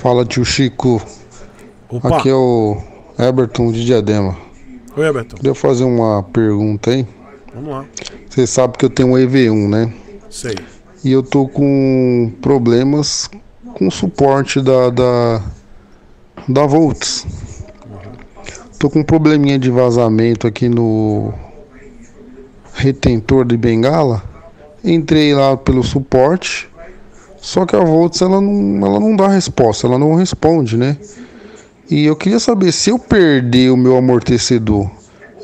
Fala tio Chico. Opa. Aqui é o Everton de Diadema. Oi, Everton. Queria fazer uma pergunta aí. Vamos lá. Você sabe que eu tenho um EV1, né? Sei. E eu tô com problemas com o suporte da da, da Volts. Tô com um probleminha de vazamento aqui no retentor de bengala. Entrei lá pelo suporte só que a Volts ela não, ela não dá resposta, ela não responde, né? E eu queria saber se eu perder o meu amortecedor,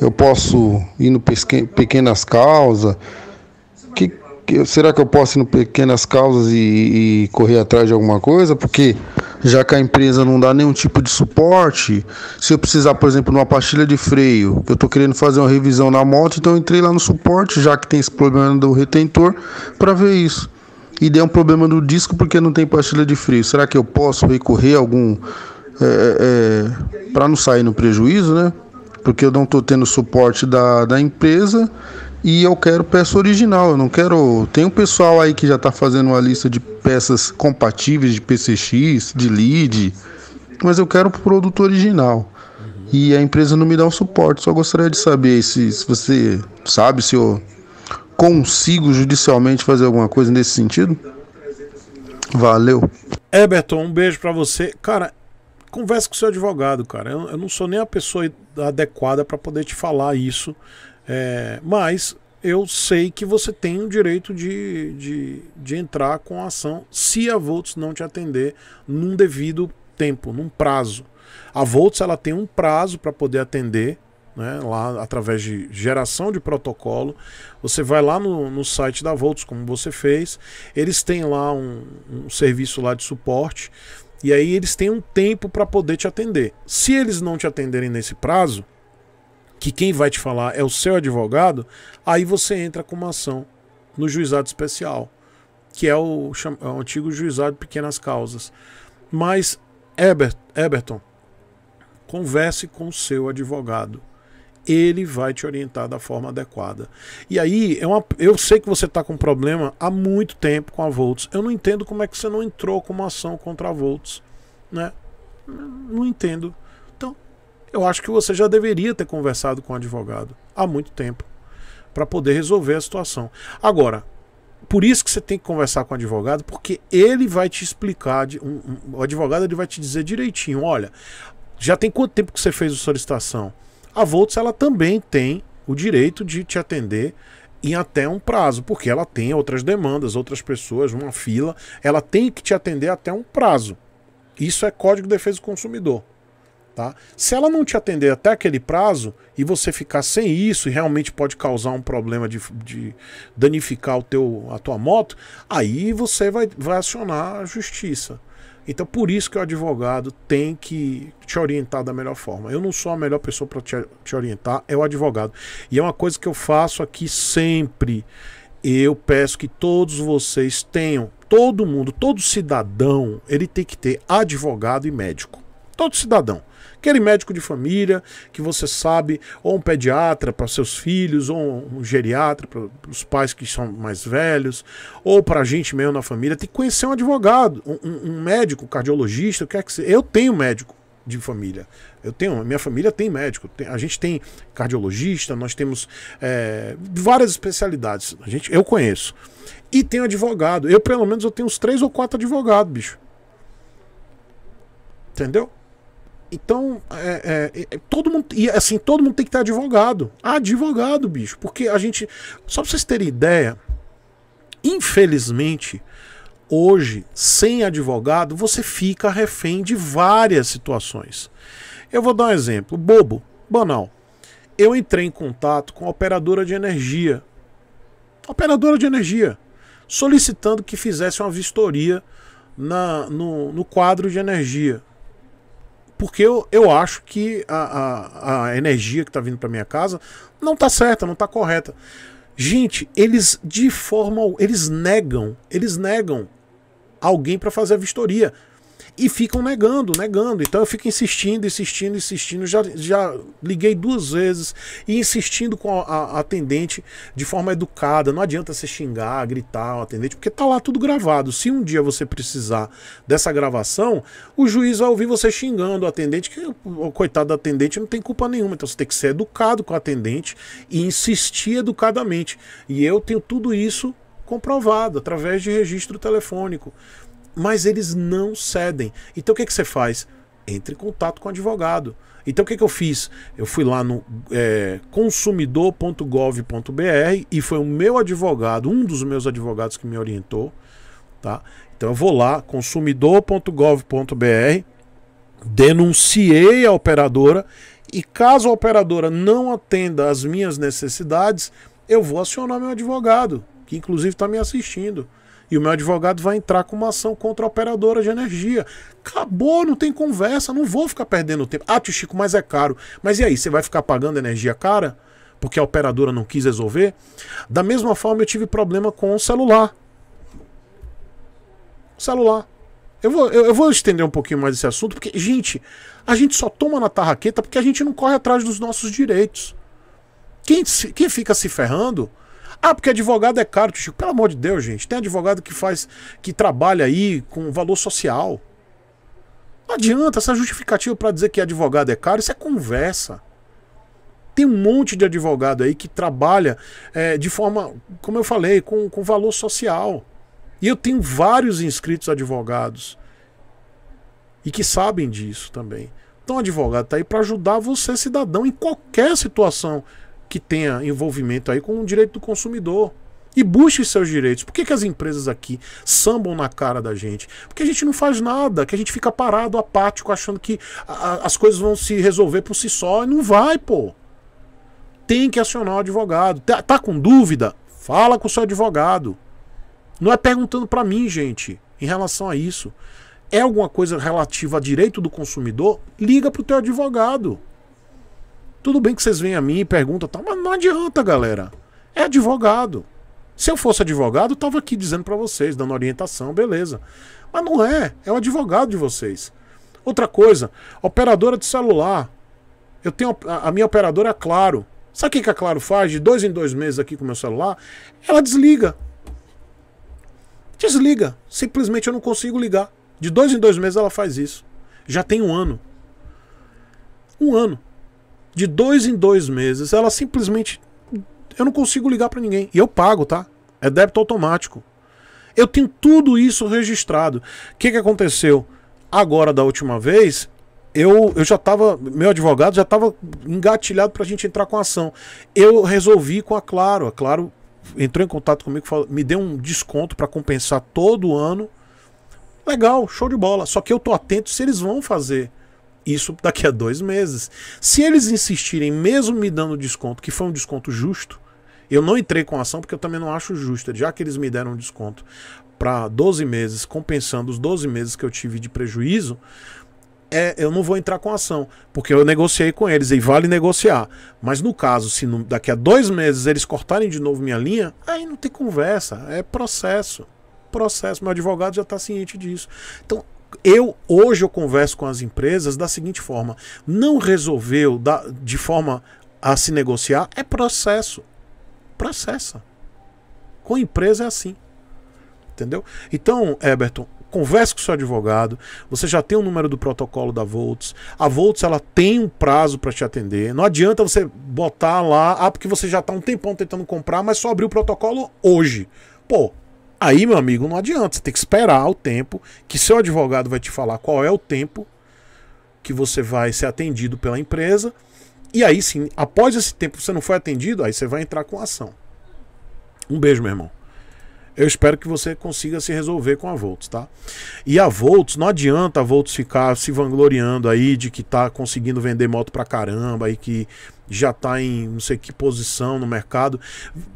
eu posso ir no pesque, pequenas causas? Que, que, será que eu posso ir no pequenas causas e, e correr atrás de alguma coisa? Porque já que a empresa não dá nenhum tipo de suporte, se eu precisar, por exemplo, de uma pastilha de freio, que eu estou querendo fazer uma revisão na moto, então eu entrei lá no suporte, já que tem esse problema do retentor, para ver isso e deu um problema no disco porque não tem pastilha de freio. Será que eu posso recorrer a algum. É, é, é para não sair no prejuízo, né? Porque eu não estou tendo suporte da, da empresa e eu quero peça original. Eu não quero. Tem um pessoal aí que já está fazendo uma lista de peças compatíveis de PCX, de lead, mas eu quero o produto original. E a empresa não me dá o suporte. Só gostaria de saber se, se você sabe se eu consigo judicialmente fazer alguma coisa nesse sentido? Valeu. Eberton, um beijo para você. Cara, converse com seu advogado, cara. Eu, eu não sou nem a pessoa adequada para poder te falar isso. É, mas eu sei que você tem o direito de, de, de entrar com a ação se a Volts não te atender num devido tempo, num prazo. A Volts ela tem um prazo para poder atender né, lá através de geração de protocolo. Você vai lá no, no site da Volts, como você fez, eles têm lá um, um serviço lá de suporte e aí eles têm um tempo para poder te atender. Se eles não te atenderem nesse prazo, que quem vai te falar é o seu advogado, aí você entra com uma ação no juizado especial, que é o, é o antigo juizado de pequenas causas. Mas, Ebert, Eberton, converse com o seu advogado ele vai te orientar da forma adequada. E aí, é uma, eu sei que você está com problema há muito tempo com a Volts. Eu não entendo como é que você não entrou com uma ação contra a Volts. Né? Não entendo. Então, eu acho que você já deveria ter conversado com o advogado há muito tempo para poder resolver a situação. Agora, por isso que você tem que conversar com o advogado, porque ele vai te explicar, de, um, um, o advogado ele vai te dizer direitinho, olha, já tem quanto tempo que você fez a solicitação? a Volts ela também tem o direito de te atender em até um prazo, porque ela tem outras demandas, outras pessoas, uma fila, ela tem que te atender até um prazo. Isso é Código de Defesa do Consumidor. Tá? Se ela não te atender até aquele prazo e você ficar sem isso e realmente pode causar um problema de, de danificar o teu, a tua moto, aí você vai, vai acionar a justiça. Então, por isso que o advogado tem que te orientar da melhor forma. Eu não sou a melhor pessoa para te, te orientar, é o advogado. E é uma coisa que eu faço aqui sempre. Eu peço que todos vocês tenham, todo mundo, todo cidadão, ele tem que ter advogado e médico. Todo cidadão. Aquele médico de família que você sabe, ou um pediatra para seus filhos, ou um geriatra para os pais que são mais velhos, ou para a gente mesmo na família. Tem que conhecer um advogado, um, um médico, cardiologista, o que é que seja. Eu tenho médico de família. Eu tenho, minha família tem médico. Tem, a gente tem cardiologista, nós temos é, várias especialidades. A gente, eu conheço. E tem advogado. Eu, pelo menos, eu tenho uns três ou quatro advogados, bicho. Entendeu? Então, é, é, é, todo mundo. E assim, todo mundo tem que ter advogado. Advogado, bicho. Porque a gente. Só pra vocês terem ideia, infelizmente, hoje, sem advogado, você fica refém de várias situações. Eu vou dar um exemplo. Bobo, banal. Eu entrei em contato com a operadora de energia. Operadora de energia. Solicitando que fizesse uma vistoria na, no, no quadro de energia porque eu, eu acho que a, a, a energia que está vindo para minha casa não está certa, não está correta. Gente, eles de forma. Eles negam, eles negam alguém para fazer a vistoria. E ficam negando, negando. Então eu fico insistindo, insistindo, insistindo. Já, já liguei duas vezes e insistindo com a, a, atendente de forma educada. Não adianta você xingar, gritar o atendente, porque tá lá tudo gravado. Se um dia você precisar dessa gravação, o juiz vai ouvir você xingando o atendente, que o coitado do atendente não tem culpa nenhuma. Então você tem que ser educado com o atendente e insistir educadamente. E eu tenho tudo isso comprovado através de registro telefônico mas eles não cedem. Então o que, que você faz? Entre em contato com o advogado. Então o que, que eu fiz? Eu fui lá no é, consumidor.gov.br e foi o meu advogado, um dos meus advogados que me orientou. Tá? Então eu vou lá, consumidor.gov.br, denunciei a operadora e caso a operadora não atenda às minhas necessidades, eu vou acionar meu advogado, que inclusive está me assistindo. E o meu advogado vai entrar com uma ação contra a operadora de energia. Acabou, não tem conversa, não vou ficar perdendo tempo. Ah, tio Chico, mas é caro. Mas e aí, você vai ficar pagando energia cara? Porque a operadora não quis resolver? Da mesma forma, eu tive problema com o celular. celular. Eu vou, eu, eu, vou estender um pouquinho mais esse assunto, porque, gente, a gente só toma na tarraqueta porque a gente não corre atrás dos nossos direitos. Quem, quem fica se ferrando ah, porque advogado é caro, Chico. Pelo amor de Deus, gente. Tem advogado que faz, que trabalha aí com valor social. Não adianta essa justificativa para dizer que advogado é caro, isso é conversa. Tem um monte de advogado aí que trabalha é, de forma, como eu falei, com, com valor social. E eu tenho vários inscritos advogados e que sabem disso também. Então, advogado está aí para ajudar você, cidadão, em qualquer situação que tenha envolvimento aí com o direito do consumidor. E busque seus direitos. Por que, que as empresas aqui sambam na cara da gente? Porque a gente não faz nada, que a gente fica parado, apático, achando que a, as coisas vão se resolver por si só. E não vai, pô. Tem que acionar o advogado. Tá, tá com dúvida? Fala com o seu advogado. Não é perguntando para mim, gente, em relação a isso. É alguma coisa relativa a direito do consumidor? Liga para o teu advogado. Tudo bem que vocês vêm a mim e perguntam, tá, mas não adianta, galera. É advogado. Se eu fosse advogado, eu tava aqui dizendo para vocês, dando orientação, beleza. Mas não é, é o advogado de vocês. Outra coisa, operadora de celular. Eu tenho a, a minha operadora é Claro. Sabe o que a Claro faz de dois em dois meses aqui com o meu celular? Ela desliga. Desliga. Simplesmente eu não consigo ligar. De dois em dois meses ela faz isso. Já tem um ano. Um ano de dois em dois meses, ela simplesmente. Eu não consigo ligar para ninguém. E eu pago, tá? É débito automático. Eu tenho tudo isso registrado. O que, que aconteceu? Agora, da última vez, eu, eu já tava meu advogado já estava engatilhado para a gente entrar com a ação. Eu resolvi com a Claro. A Claro entrou em contato comigo, falou, me deu um desconto para compensar todo ano. Legal, show de bola. Só que eu tô atento se eles vão fazer isso daqui a dois meses. Se eles insistirem, mesmo me dando desconto, que foi um desconto justo, eu não entrei com ação porque eu também não acho justo, já que eles me deram um desconto para 12 meses, compensando os 12 meses que eu tive de prejuízo, é, eu não vou entrar com ação, porque eu negociei com eles e vale negociar. Mas no caso, se no, daqui a dois meses eles cortarem de novo minha linha, aí não tem conversa, é processo. Processo, meu advogado já está ciente disso. Então eu hoje eu converso com as empresas da seguinte forma: não resolveu da, de forma a se negociar, é processo. Processa. Com empresa é assim. Entendeu? Então, Eberton, converse com seu advogado, você já tem o número do protocolo da Volts, a Volts ela tem um prazo para te atender, não adianta você botar lá, ah, porque você já está um tempão tentando comprar, mas só abriu o protocolo hoje. Pô, Aí, meu amigo, não adianta. Você tem que esperar o tempo que seu advogado vai te falar qual é o tempo que você vai ser atendido pela empresa. E aí sim, após esse tempo você não foi atendido, aí você vai entrar com ação. Um beijo, meu irmão. Eu espero que você consiga se resolver com a Volts, tá? E a Volts, não adianta a Volts ficar se vangloriando aí de que tá conseguindo vender moto pra caramba e que já tá em não sei que posição no mercado.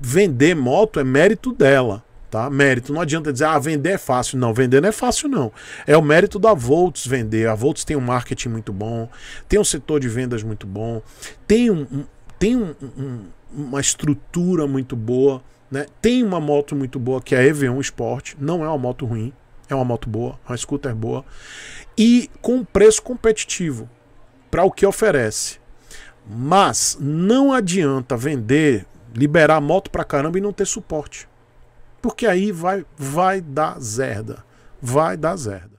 Vender moto é mérito dela. Tá? Mérito. Não adianta dizer, ah, vender é fácil. Não, vender não é fácil, não. É o mérito da Volts vender. A Volts tem um marketing muito bom, tem um setor de vendas muito bom, tem, um, um tem um, um, uma estrutura muito boa, né? tem uma moto muito boa, que é a EV1 Sport. Não é uma moto ruim, é uma moto boa, uma scooter boa. E com um preço competitivo para o que oferece. Mas não adianta vender, liberar a moto pra caramba e não ter suporte. Porque aí vai, vai dar zerda. Vai dar zerda.